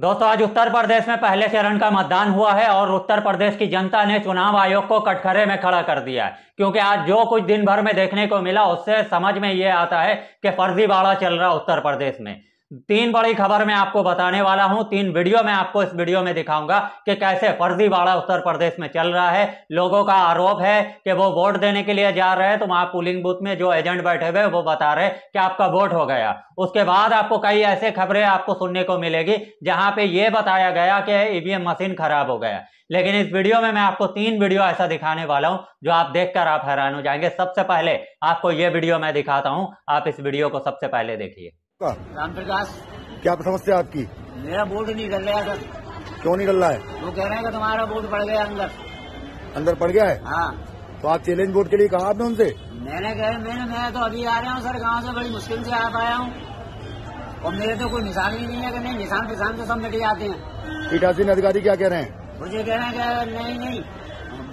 दोस्तों आज उत्तर प्रदेश में पहले चरण का मतदान हुआ है और उत्तर प्रदेश की जनता ने चुनाव आयोग को कटखरे में खड़ा कर दिया है क्योंकि आज जो कुछ दिन भर में देखने को मिला उससे समझ में ये आता है कि फर्जीवाड़ा चल रहा उत्तर प्रदेश में तीन बड़ी खबर मैं आपको बताने वाला हूं तीन वीडियो मैं आपको इस वीडियो में दिखाऊंगा कि कैसे फर्जीवाड़ा उत्तर प्रदेश में चल रहा है लोगों का आरोप है कि वो वोट देने के लिए जा रहे हैं तो वहां पोलिंग बूथ में जो एजेंट बैठे हुए वो बता रहे हैं कि आपका वोट हो गया उसके बाद आपको कई ऐसे खबरें आपको सुनने को मिलेगी जहां पर यह बताया गया कि ईवीएम e मशीन खराब हो गया लेकिन इस वीडियो में मैं आपको तीन वीडियो ऐसा दिखाने वाला हूं जो आप देखकर आप हैरान हो जाएंगे सबसे पहले आपको ये वीडियो मैं दिखाता हूं आप इस वीडियो को सबसे पहले देखिए राम प्रकाश क्या समस्या आपकी मेरा बोर्ड निकल रहा सर क्यों नहीं निकल रहा है वो कह रहे हैं कि तुम्हारा बोर्ड पड़ गया अंदर अंदर पड़ गया है हाँ तो आप चैलेंज बोर्ड के लिए कहा आपने उनसे मैंने कहा मैंने मैं तो अभी आ रहा हूँ सर गाँव से बड़ी मुश्किल से आ पाया हूँ और मेरे तो कोई निशान ही नहीं है कि नहीं निशान पिशान तो सब निकल जाते हैं पीठासीन अधिकारी क्या कह रहे हैं मुझे कह रहे हैं नहीं नहीं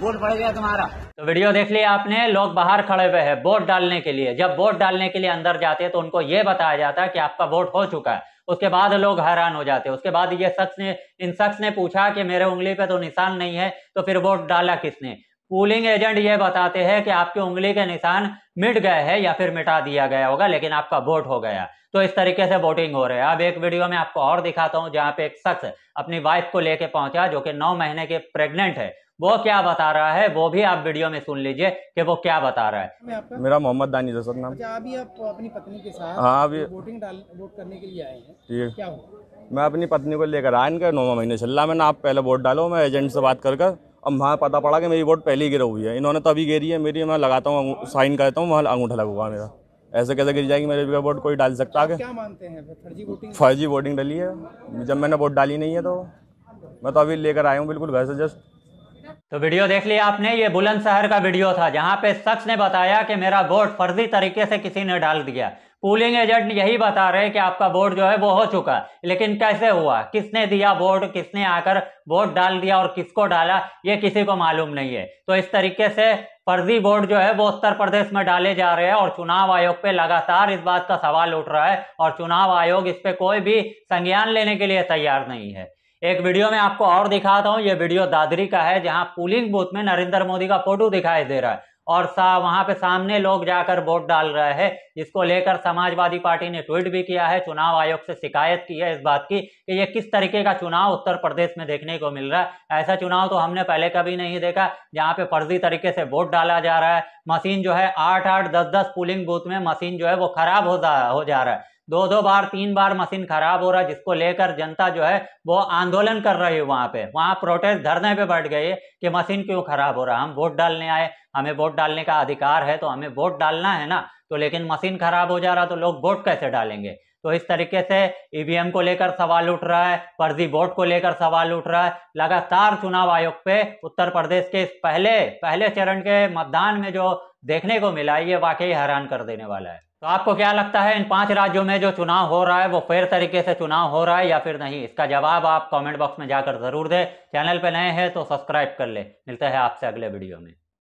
बोर्ड पड़ गया तुम्हारा तो वीडियो देख लिया आपने लोग बाहर खड़े हुए हैं वोट डालने के लिए जब वोट डालने के लिए अंदर जाते हैं तो उनको ये बताया जाता है कि आपका वोट हो चुका है उसके बाद लोग हैरान हो जाते हैं उसके बाद ये शख्स ने इन शख्स ने पूछा कि मेरे उंगली पे तो निशान नहीं है तो फिर वोट डाला किसने पोलिंग एजेंट ये बताते हैं कि आपकी उंगली के निशान मिट गए हैं या फिर मिटा दिया गया होगा लेकिन आपका वोट हो गया तो इस तरीके से वोटिंग हो रहा है अब एक वीडियो में आपको और दिखाता हूँ जहाँ पे एक शख्स अपनी वाइफ को लेके पहुंचा जो कि नौ महीने के प्रेग्नेंट है वो क्या बता रहा है वो भी आप वीडियो में सुन लीजिए कि वो क्या बता रहा है मेरा मोहम्मद दानी जसद नाम अच्छा, अभी आप अपनी पत्नी के साथ हाँ अभी वोटिंग वोट करने के लिए आए हैं ठीक क्या हुआ मैं अपनी पत्नी को लेकर आया इनका नौवा महीने चल रहा मैंने आप पहले वोट डालो मैं एजेंट से बात कर कर अब वहाँ पता पड़ा कि मेरी वोट पहले ही गिरा हुई है इन्होंने तो अभी गिरी है मेरी मैं लगाता हूँ साइन करता हूँ वहाँ अंगूठा लगूंगा मेरा ऐसे कैसे गिर जाएगी मेरे भी वोट कोई डाल सकता है क्या मानते हैं फर्जी वोटिंग फर्जी वोटिंग डाली है जब मैंने वोट डाली नहीं है तो मैं तो अभी लेकर आया हूँ बिल्कुल घर से जस्ट तो वीडियो देख लिया आपने ये बुलंदशहर का वीडियो था जहां पे शख्स ने बताया कि मेरा वोट फर्जी तरीके से किसी ने डाल दिया पोलिंग एजेंट यही बता रहे कि आपका वोट जो है वो हो चुका लेकिन कैसे हुआ किसने दिया वोट किसने आकर वोट डाल दिया और किसको डाला ये किसी को मालूम नहीं है तो इस तरीके से फर्जी वोट जो है वो उत्तर प्रदेश में डाले जा रहे हैं और चुनाव आयोग पे लगातार इस बात का सवाल उठ रहा है और चुनाव आयोग इस पे कोई भी संज्ञान लेने के लिए तैयार नहीं है एक वीडियो में आपको और दिखाता हूँ ये वीडियो दादरी का है जहाँ पोलिंग बूथ में नरेंद्र मोदी का फोटो दिखाई दे रहा है और सा वहां पे सामने लोग जाकर वोट डाल रहे हैं इसको लेकर समाजवादी पार्टी ने ट्वीट भी किया है चुनाव आयोग से शिकायत की है इस बात की कि ये किस तरीके का चुनाव उत्तर प्रदेश में देखने को मिल रहा है ऐसा चुनाव तो हमने पहले कभी नहीं देखा जहाँ पे फर्जी तरीके से वोट डाला जा रहा है मशीन जो है आठ आठ दस दस पुलिंग बूथ में मशीन जो है वो खराब हो जा हो जा रहा है दो दो बार तीन बार मशीन खराब हो रहा है जिसको लेकर जनता जो है वो आंदोलन कर रही है वहां पे वहां प्रोटेस्ट धरने पे बैठ गए कि मशीन क्यों खराब हो रहा है हम वोट डालने आए हमें वोट डालने का अधिकार है तो हमें वोट डालना है ना तो लेकिन मशीन खराब हो जा रहा तो लोग वोट कैसे डालेंगे तो इस तरीके से ईवीएम को लेकर सवाल उठ रहा है फर्जी वोट को लेकर सवाल उठ रहा है लगातार चुनाव आयोग पे उत्तर प्रदेश के इस पहले पहले चरण के मतदान में जो देखने को मिला ये वाकई हैरान कर देने वाला है तो आपको क्या लगता है इन पांच राज्यों में जो चुनाव हो रहा है वो फेयर तरीके से चुनाव हो रहा है या फिर नहीं इसका जवाब आप कमेंट बॉक्स में जाकर जरूर दें चैनल पर नए हैं तो सब्सक्राइब कर ले मिलते हैं आपसे अगले वीडियो में